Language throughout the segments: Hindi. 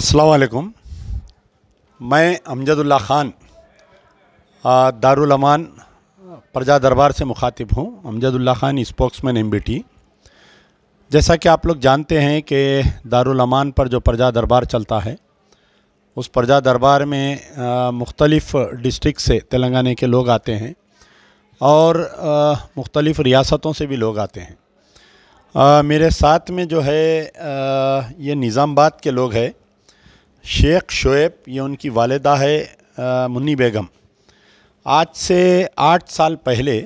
असलकुम मैं अमजदुल्ला ख़ान दारुलमान प्रजा दरबार से मुखातिब हूँ अमजदुल्ला ख़ान स्पोक्समैन एम जैसा कि आप लोग जानते हैं कि दारुलमान पर जो प्रजा दरबार चलता है उस प्रजा दरबार में मुख्तलफ़ डिस्ट्रिक्ट से तेलंगाना के लोग आते हैं और मुख्तलिफ़ रियासतों से भी लोग आते हैं आ, मेरे साथ में जो है आ, ये निज़ामबाद के लोग हैं शेख शोएब ये उनकी वालदा है आ, मुन्नी बेगम आज से आठ साल पहले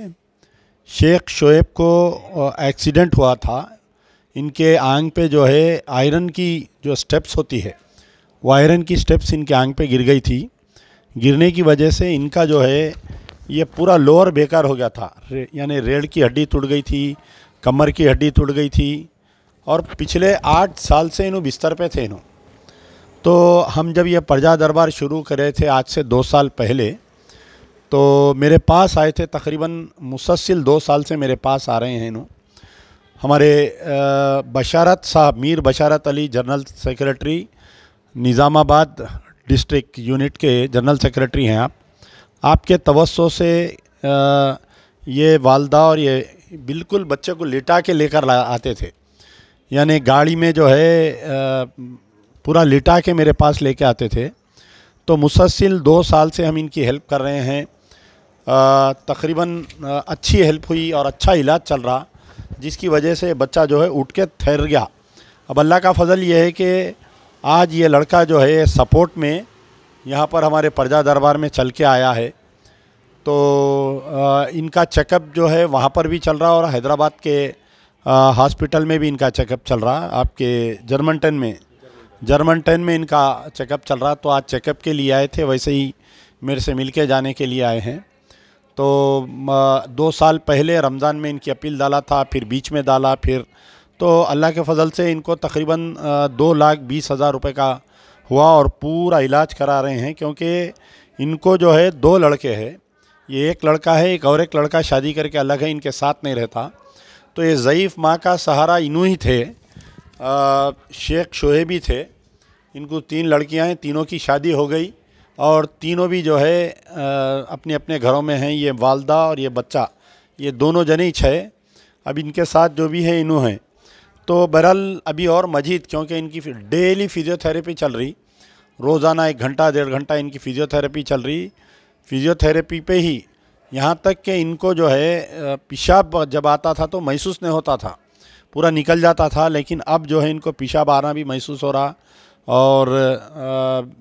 शेख शोएब को एक्सीडेंट हुआ था इनके आंग पे जो है आयरन की जो स्टेप्स होती है वो आयरन की स्टेप्स इनके आंग पे गिर गई थी गिरने की वजह से इनका जो है ये पूरा लोअर बेकार हो गया था रे, यानी रेड़ की हड्डी टूट गई थी कमर की हड्डी टूट गई थी और पिछले आठ साल से इन्हों बिस्तर पे थे इन्हों तो हम जब ये प्रजा दरबार शुरू करे थे आज से दो साल पहले तो मेरे पास आए थे तकरीबन मुसलसिल दो साल से मेरे पास आ रहे हैं इन्हों हमारे Basharat Sahab Mir Basharat Ali general secretary Nizamabad district unit के जनरल सेक्रेटरी हैं आप आपके तवसो से आ, ये वालदा और ये बिल्कुल बच्चे को लेटा के लेकर आते थे यानी गाड़ी में जो है आ, पूरा लिटा के मेरे पास लेके आते थे तो मुसलसिल दो साल से हम इनकी हेल्प कर रहे हैं तकरीबन अच्छी हेल्प हुई और अच्छा इलाज चल रहा जिसकी वजह से बच्चा जो है उठ के ठहर गया अब अल्लाह का फजल ये है कि आज ये लड़का जो है सपोर्ट में यहाँ पर हमारे प्रजा दरबार में चल के आया है तो इनका चेकअप जो है वहाँ पर भी चल रहा और हैदराबाद के हॉस्पिटल में भी इनका चेकअप चल रहा आपके जर्मनटन में जर्मन टेन में इनका चेकअप चल रहा तो आज चेकअप के लिए आए थे वैसे ही मेरे से मिल के जाने के लिए आए हैं तो दो साल पहले रमज़ान में इनकी अपील डाला था फिर बीच में डाला फिर तो अल्लाह के फजल से इनको तकरीबन दो लाख बीस हज़ार रुपये का हुआ और पूरा इलाज करा रहे हैं क्योंकि इनको जो है दो लड़के हैं ये एक लड़का है एक और एक लड़का शादी करके अलग है इनके साथ नहीं रहता तो ये ज़यीफ़ माँ का सहारा इनू ही थे शेख शोहेबी थे इनको तीन लड़कियां हैं तीनों की शादी हो गई और तीनों भी जो है अपने अपने घरों में हैं ये वालदा और ये बच्चा ये दोनों जने ही छः अब इनके साथ जो भी है इनू हैं तो बहरहाल अभी और मजीद क्योंकि इनकी डेली फिज़ियोथेरेपी चल रही रोज़ाना एक घंटा डेढ़ घंटा इनकी फ़िज़ियोथेरेपी चल रही फिज़ियोथेरेपी पे ही यहाँ तक कि इनको जो है पेशाब जब आता था तो महसूस नहीं होता था पूरा निकल जाता था लेकिन अब जो है इनको पेशाब आना भी महसूस हो रहा और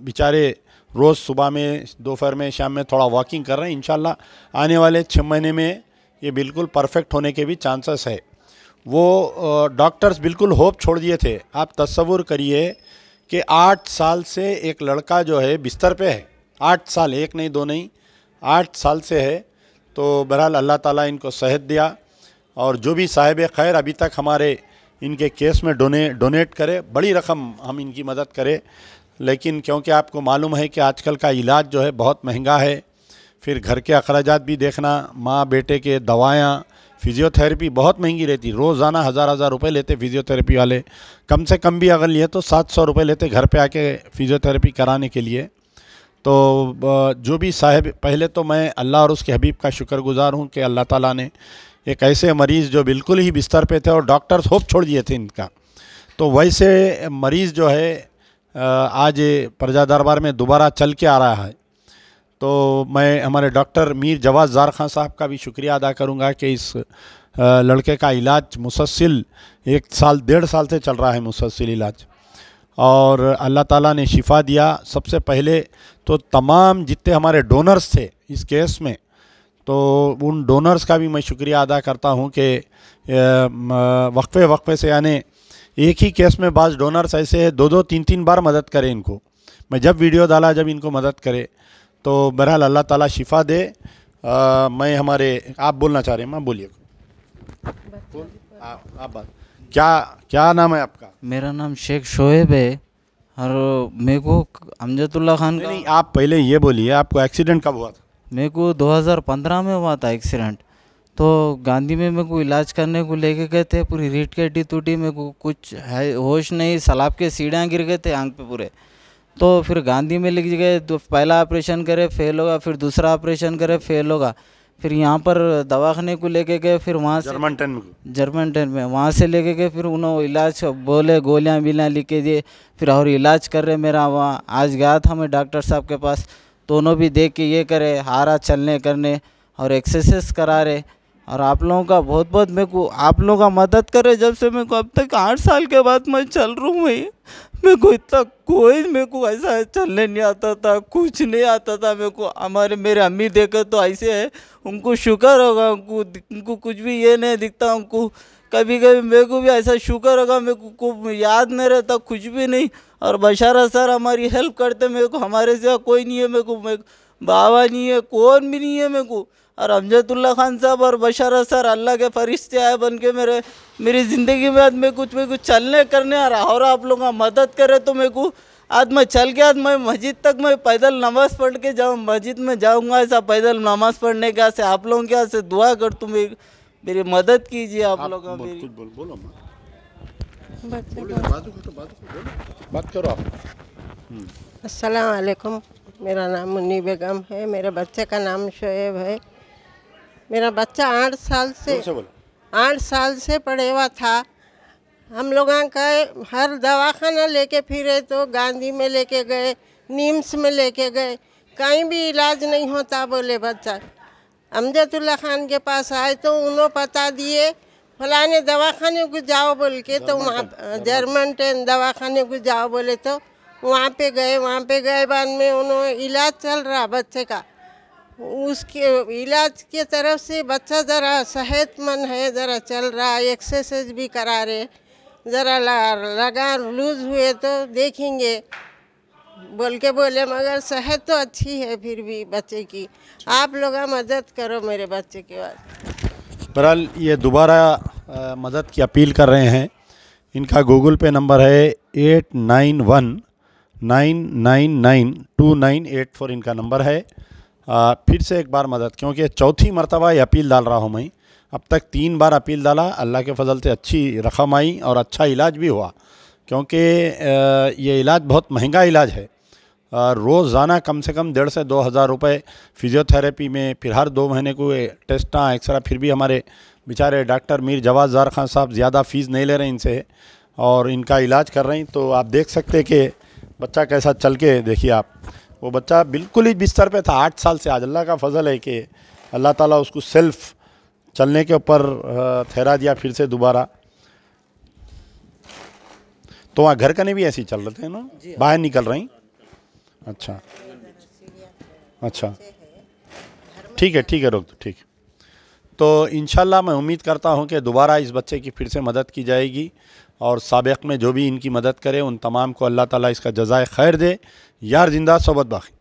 बेचारे रोज़ सुबह में दोपहर में शाम में थोड़ा वॉकिंग कर रहे हैं इन आने वाले छः महीने में ये बिल्कुल परफेक्ट होने के भी चांसेस है वो डॉक्टर्स बिल्कुल होप छोड़ दिए थे आप तस्वुर करिए कि आठ साल से एक लड़का जो है बिस्तर पे है आठ साल एक नहीं दो नहीं आठ साल से है तो बहरहाल अल्लाह ताला इनको सेहत दिया और जो भी साहिब खैर अभी तक हमारे इनके केस में डोने डोनेट करें बड़ी रकम हम इनकी मदद करें लेकिन क्योंकि आपको मालूम है कि आजकल का इलाज जो है बहुत महंगा है फिर घर के अखराज भी देखना माँ बेटे के दवायाँ फिज़ियोथेरेपी बहुत महंगी रहती रोज़ाना हज़ार हज़ार रुपये लेते फिज़ियोथेरेपी वाले कम से कम भी अगर लिए तो सात सौ रुपये लेते घर पे आके फिज़ियोथेरेपी कराने के लिए तो जो भी साहब पहले तो मैं अल्लाह और उसके हबीब का शुक्रगुज़ार हूँ कि अल्लाह ताला ने एक ऐसे मरीज़ जो बिल्कुल ही बिस्तर पे थे और डॉक्टर्स होप छोड़ दिए थे इनका तो वैसे मरीज़ जो है आज प्रजा दरबार में दोबारा चल के आ रहा है तो मैं हमारे डॉक्टर मीर जवाज जार खान साहब का भी शुक्रिया अदा करूँगा कि इस लड़के का इलाज मुसलसिल एक साल डेढ़ साल से चल रहा है मुसलसिल इलाज और अल्लाह ताला ने शिफा दिया सबसे पहले तो तमाम जितने हमारे डोनर्स थे इस केस में तो उन डोनर्स का भी मैं शुक्रिया अदा करता हूँ कि वक्फे वक्फे से यानी एक ही केस में बाज़ डोनर्स ऐसे दो दो तीन तीन बार मदद करें इनको मैं जब वीडियो डाला जब इनको मदद करे तो बहरहाल अल्लाह ताला शिफा दे आ, मैं हमारे आप बोलना चाह रहे हैं मैं बोलिए आप बात क्या क्या नाम है आपका मेरा नाम शेख शोएब है और मेरे को अमजदुल्ला खान नहीं, नहीं आप पहले ये बोलिए आपको एक्सीडेंट कब हुआ था मेरे को 2015 में हुआ था एक्सीडेंट तो गांधी में मेरे को इलाज करने को लेके गए थे पूरी रीट के कटी टूटी मेरे को कुछ है होश नहीं सलाब के सीढ़ियाँ गिर गए थे आँख पे पूरे तो फिर गांधी में लिख गए तो पहला ऑपरेशन करे फेल होगा फिर दूसरा ऑपरेशन करे फेल होगा फिर यहाँ पर दवाखाने को लेके गए फिर वहाँ से जर्मन टेन में जर्मन टेन में वहाँ से लेके गए फिर उन्होंने इलाज बोले गोलियाँ बिलियाँ लिख के दिए फिर और इलाज कर रहे मेरा वहाँ आज गया था मैं डॉक्टर साहब के पास दोनों भी देख के ये करे हारा चलने करने और एक्सरसाइज करा रहे और आप लोगों का बहुत बहुत मेरे को आप लोगों का मदद करे जब से मेरे को अब तक आठ साल के बाद मैं चल रहा हूँ भाई मेरे को इतना कोई मेरे को ऐसा चलने नहीं आता था कुछ नहीं आता था मेरे को हमारे मेरे अम्मी देखे तो ऐसे है उनको शुक्र होगा उनको उनको कुछ भी ये नहीं दिखता उनको कभी कभी मेरे को भी ऐसा शुक्र होगा मेरे को याद नहीं रहता कुछ भी नहीं और बशारा सर हमारी हेल्प करते मेरे को हमारे से कोई नहीं है मेरे को मेरे बाबा नहीं है कौन भी नहीं है मेरे को और अमजदुल्ला खान साहब और बशारा सर अल्लाह के फरिश्ते आए बन के मेरे मेरी ज़िंदगी में आज मैं कुछ मेरे कुछ चलने करने और और आप लोगों का मदद करे तो मेरे को आज मैं चल के आज मैं मस्जिद तक मैं पैदल नमाज़ पढ़ के जाऊँ मस्जिद में जाऊँगा ऐसा पैदल नमाज़ पढ़ने के से आप लोगों के ऐसे दुआ कर तुम्हें मेरी मदद कीजिए आप, आप लोग कुछ बोल तो बोलो बात करो आप हम्म। असलकुम मेरा नाम मुन्नी बेगम है मेरे बच्चे का नाम शोएब है मेरा बच्चा आठ साल से आठ साल से पढ़े हुआ था हम लोग का हर दवाखाना लेके फिरे तो गांधी में लेके गए नीम्स में लेके गए कहीं भी इलाज नहीं होता बोले बच्चा अमजदुल्ला खान के पास आए तो उन्होंने पता दिए फलाने दवाखाने को जाओ बोल के तो वहाँ जर्मन दवा दवाखाने को जाओ बोले तो वहाँ पे गए वहाँ पे गए बाद में उन्होंने इलाज चल रहा बच्चे का उसके इलाज के तरफ से बच्चा ज़रा सेहतमंद है ज़रा चल रहा है एक्सरसाइज भी करा रहे ज़रा लगा लूज हुए तो देखेंगे बोल के बोले मगर सेहत तो अच्छी है फिर भी बच्चे की आप लोग मदद करो मेरे बच्चे के बाद बहरहाल ये दोबारा मदद की अपील कर रहे हैं इनका गूगल पे नंबर है eight nine one nine nine nine two nine eight four इनका नंबर है आ, फिर से एक बार मदद क्योंकि चौथी मरतबा ये अपील डाल रहा हूँ मैं अब तक तीन बार अपील डाला अल्लाह के फजल से अच्छी रकम आई और अच्छा इलाज भी हुआ क्योंकि ये इलाज बहुत महंगा इलाज है रोज़ाना कम से कम डेढ़ से दो हज़ार रुपये फिजियोथेरेपी में फिर हर दो महीने को टेस्टा एक्सरा फिर भी हमारे बेचारे डॉक्टर मीर जवाद जार खान साहब ज़्यादा फ़ीस नहीं ले रहे इनसे और इनका इलाज कर रहे हैं तो आप देख सकते कि बच्चा कैसा चल के देखिए आप वो बच्चा बिल्कुल ही बिस्तर पे था आठ साल से आज अल्लाह का फजल है कि अल्लाह ताला उसको सेल्फ़ चलने के ऊपर ठहरा दिया फिर से दोबारा तो वहाँ घर कने भी ऐसे ही चल रहे थे ना हाँ। बाहर निकल रही अच्छा अच्छा ठीक है ठीक है रोक ठीक है तो इन मैं उम्मीद करता हूँ कि दोबारा इस बच्चे की फिर से मदद की जाएगी और सबक में जो भी इनकी मदद करे उन तमाम को अल्लाह ताला इसका जजाय खैर दे यार जिंदा सोबत बाकी